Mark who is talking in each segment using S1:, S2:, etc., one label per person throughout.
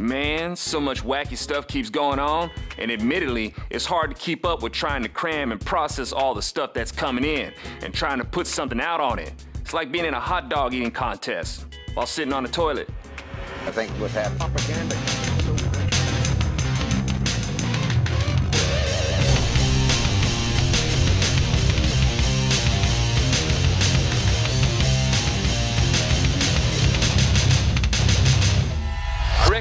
S1: Man, so much wacky stuff keeps going on, and admittedly, it's hard to keep up with trying to cram and process all the stuff that's coming in and trying to put something out on it. It's like being in a hot dog eating contest while sitting on the toilet. I think what's happening. Propaganda.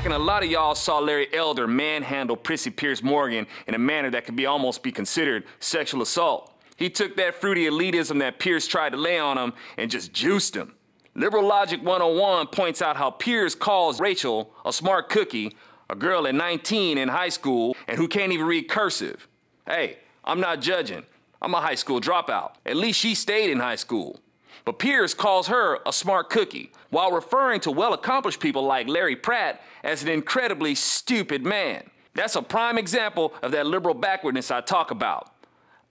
S1: reckon a lot of y'all saw Larry Elder manhandle Prissy Pierce Morgan in a manner that could be almost be considered sexual assault. He took that fruity elitism that Pierce tried to lay on him and just juiced him. Liberal Logic 101 points out how Pierce calls Rachel a smart cookie, a girl at 19 in high school and who can't even read cursive. Hey, I'm not judging. I'm a high school dropout. At least she stayed in high school. But Pierce calls her a smart cookie while referring to well accomplished people like Larry Pratt as an incredibly stupid man. That's a prime example of that liberal backwardness I talk about.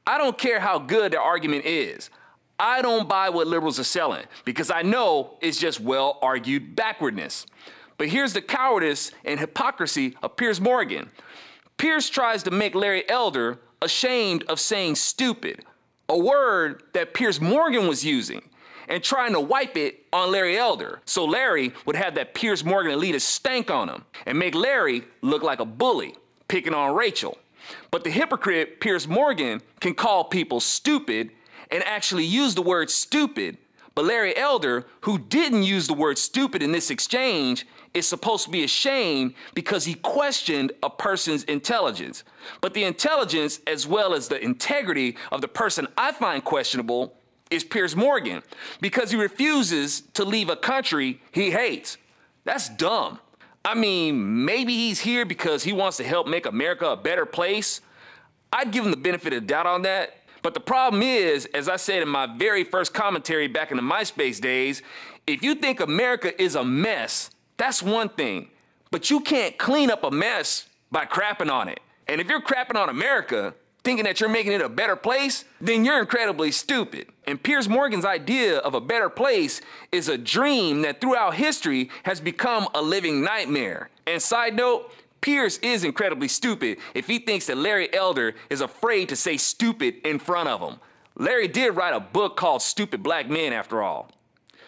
S1: I don't care how good the argument is. I don't buy what liberals are selling because I know it's just well argued backwardness. But here's the cowardice and hypocrisy of Pierce Morgan. Pierce tries to make Larry Elder ashamed of saying stupid a word that Pierce Morgan was using and trying to wipe it on Larry Elder. So Larry would have that Pierce Morgan elitist stank on him and make Larry look like a bully, picking on Rachel. But the hypocrite Pierce Morgan can call people stupid and actually use the word stupid but Larry Elder, who didn't use the word stupid in this exchange, is supposed to be ashamed because he questioned a person's intelligence. But the intelligence, as well as the integrity of the person I find questionable, is Piers Morgan because he refuses to leave a country he hates. That's dumb. I mean, maybe he's here because he wants to help make America a better place. I'd give him the benefit of doubt on that but the problem is, as I said in my very first commentary back in the MySpace days, if you think America is a mess, that's one thing. But you can't clean up a mess by crapping on it. And if you're crapping on America, thinking that you're making it a better place, then you're incredibly stupid. And Piers Morgan's idea of a better place is a dream that throughout history has become a living nightmare. And side note, Pierce is incredibly stupid if he thinks that Larry Elder is afraid to say stupid in front of him. Larry did write a book called Stupid Black Men, after all.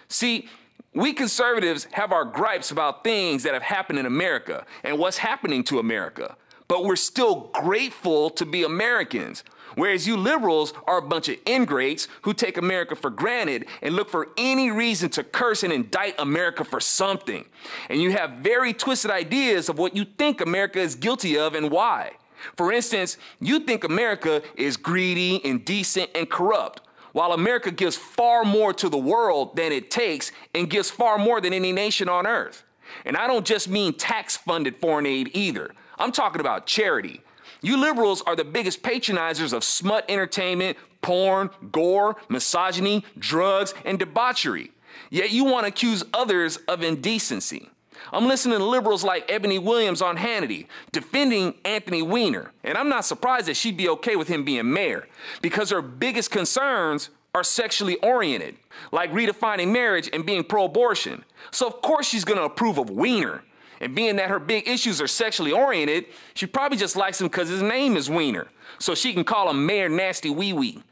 S1: See, we conservatives have our gripes about things that have happened in America and what's happening to America, but we're still grateful to be Americans. Whereas you liberals are a bunch of ingrates who take America for granted and look for any reason to curse and indict America for something. And you have very twisted ideas of what you think America is guilty of and why. For instance, you think America is greedy, indecent, and corrupt, while America gives far more to the world than it takes and gives far more than any nation on earth. And I don't just mean tax funded foreign aid either. I'm talking about charity, you liberals are the biggest patronizers of smut entertainment, porn, gore, misogyny, drugs, and debauchery. Yet you want to accuse others of indecency. I'm listening to liberals like Ebony Williams on Hannity defending Anthony Weiner, and I'm not surprised that she'd be okay with him being mayor because her biggest concerns are sexually oriented, like redefining marriage and being pro abortion. So, of course, she's gonna approve of Weiner. And being that her big issues are sexually oriented, she probably just likes him because his name is Wiener. So she can call him Mayor Nasty Wee Wee.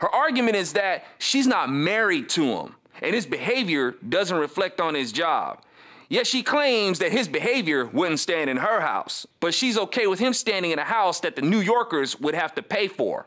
S1: Her argument is that she's not married to him and his behavior doesn't reflect on his job. Yet she claims that his behavior wouldn't stand in her house, but she's okay with him standing in a house that the New Yorkers would have to pay for.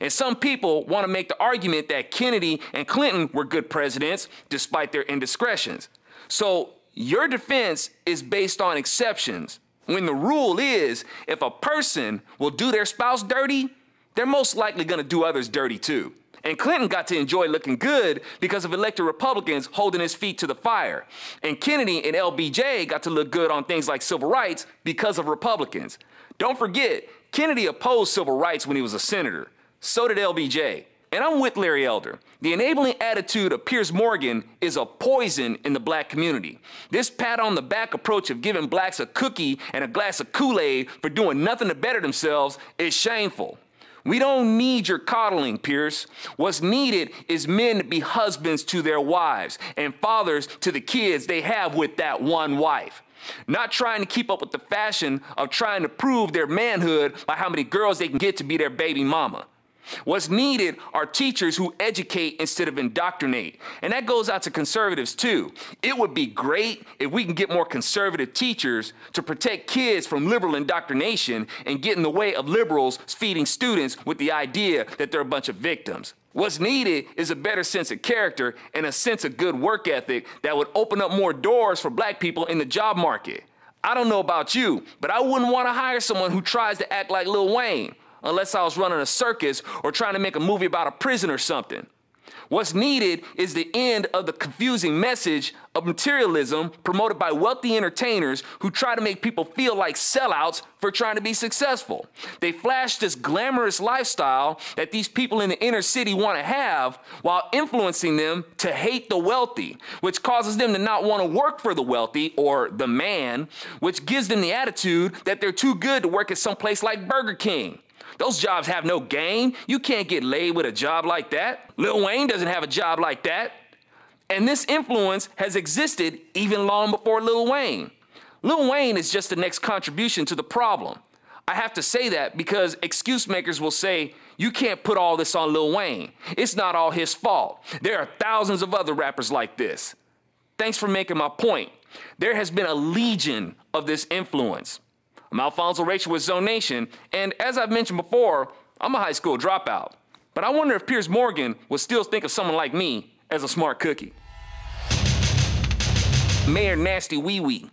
S1: And some people want to make the argument that Kennedy and Clinton were good presidents despite their indiscretions. So your defense is based on exceptions. When the rule is if a person will do their spouse dirty, they're most likely gonna do others dirty too. And Clinton got to enjoy looking good because of elected Republicans holding his feet to the fire. And Kennedy and LBJ got to look good on things like civil rights because of Republicans. Don't forget, Kennedy opposed civil rights when he was a senator. So did LBJ. And I'm with Larry Elder. The enabling attitude of Piers Morgan is a poison in the black community. This pat on the back approach of giving blacks a cookie and a glass of Kool Aid for doing nothing to better themselves is shameful. We don't need your coddling, Pierce. What's needed is men to be husbands to their wives and fathers to the kids they have with that one wife. Not trying to keep up with the fashion of trying to prove their manhood by how many girls they can get to be their baby mama. What's needed are teachers who educate instead of indoctrinate. And that goes out to conservatives too. It would be great if we can get more conservative teachers to protect kids from liberal indoctrination and get in the way of liberals feeding students with the idea that they're a bunch of victims. What's needed is a better sense of character and a sense of good work ethic that would open up more doors for black people in the job market. I don't know about you, but I wouldn't want to hire someone who tries to act like Lil Wayne unless I was running a circus or trying to make a movie about a prison or something. What's needed is the end of the confusing message of materialism promoted by wealthy entertainers who try to make people feel like sellouts for trying to be successful. They flash this glamorous lifestyle that these people in the inner city want to have while influencing them to hate the wealthy, which causes them to not want to work for the wealthy or the man, which gives them the attitude that they're too good to work at some place like Burger King those jobs have no gain. You can't get laid with a job like that. Lil Wayne doesn't have a job like that. And this influence has existed even long before Lil Wayne. Lil Wayne is just the next contribution to the problem. I have to say that because excuse makers will say, you can't put all this on Lil Wayne. It's not all his fault. There are thousands of other rappers like this. Thanks for making my point. There has been a legion of this influence. I'm Alfonso Rachel with Zone Nation, and as I've mentioned before, I'm a high school dropout. But I wonder if Piers Morgan would still think of someone like me as a smart cookie. Mayor Nasty Wee Wee